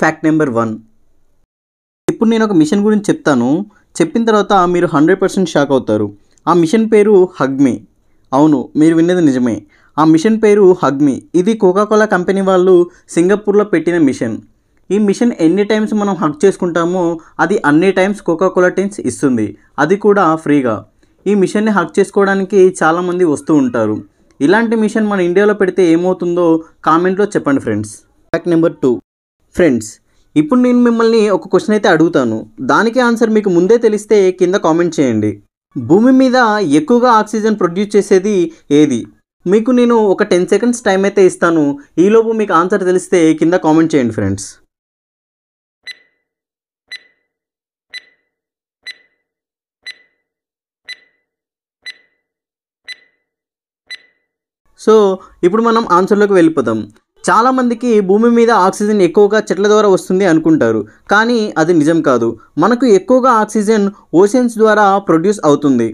fact number one ఇప్పుడు నేను ఒక మిషన్ గురించి చెప్తాను చెప్పిన తర్వాత మీరు హండ్రెడ్ పర్సెంట్ షాక్ అవుతారు ఆ మిషన్ పేరు హగ్మి అవును మీరు విన్నది నిజమే ఆ మిషన్ పేరు హగ్మి ఇది కోకాకోలా కంపెనీ వాళ్ళు సింగపూర్లో పెట్టిన మిషన్ ఈ మిషన్ ఎన్ని టైమ్స్ మనం హగ్ చేసుకుంటామో అది అన్ని టైమ్స్ కోకాకోలా టీన్స్ ఇస్తుంది అది కూడా ఫ్రీగా ఈ మిషన్ని హక్ చేసుకోవడానికి చాలామంది వస్తూ ఉంటారు ఇలాంటి మిషన్ మన ఇండియాలో పెడితే ఏమవుతుందో కామెంట్లో చెప్పండి friends fact number two friends ఇప్పుడు నేను మిమ్మల్ని ఒక క్వశ్చన్ అయితే అడుగుతాను దానికి ఆన్సర్ మీకు ముందే తెలిస్తే కింద కామెంట్ చేయండి భూమి మీద ఎక్కువగా ఆక్సిజన్ ప్రొడ్యూస్ చేసేది ఏది మీకు నేను ఒక టెన్ సెకండ్స్ టైం అయితే ఇస్తాను ఈలోపు మీకు ఆన్సర్ తెలిస్తే కింద కామెంట్ చేయండి ఫ్రెండ్స్ సో ఇప్పుడు మనం ఆన్సర్లోకి వెళ్ళిపోతాం చాలామందికి భూమి మీద ఆక్సిజన్ ఎక్కువగా చెట్ల ద్వారా వస్తుంది అనుకుంటారు కానీ అది నిజం కాదు మనకు ఎక్కువగా ఆక్సిజన్ ఓషన్స్ ద్వారా ప్రొడ్యూస్ అవుతుంది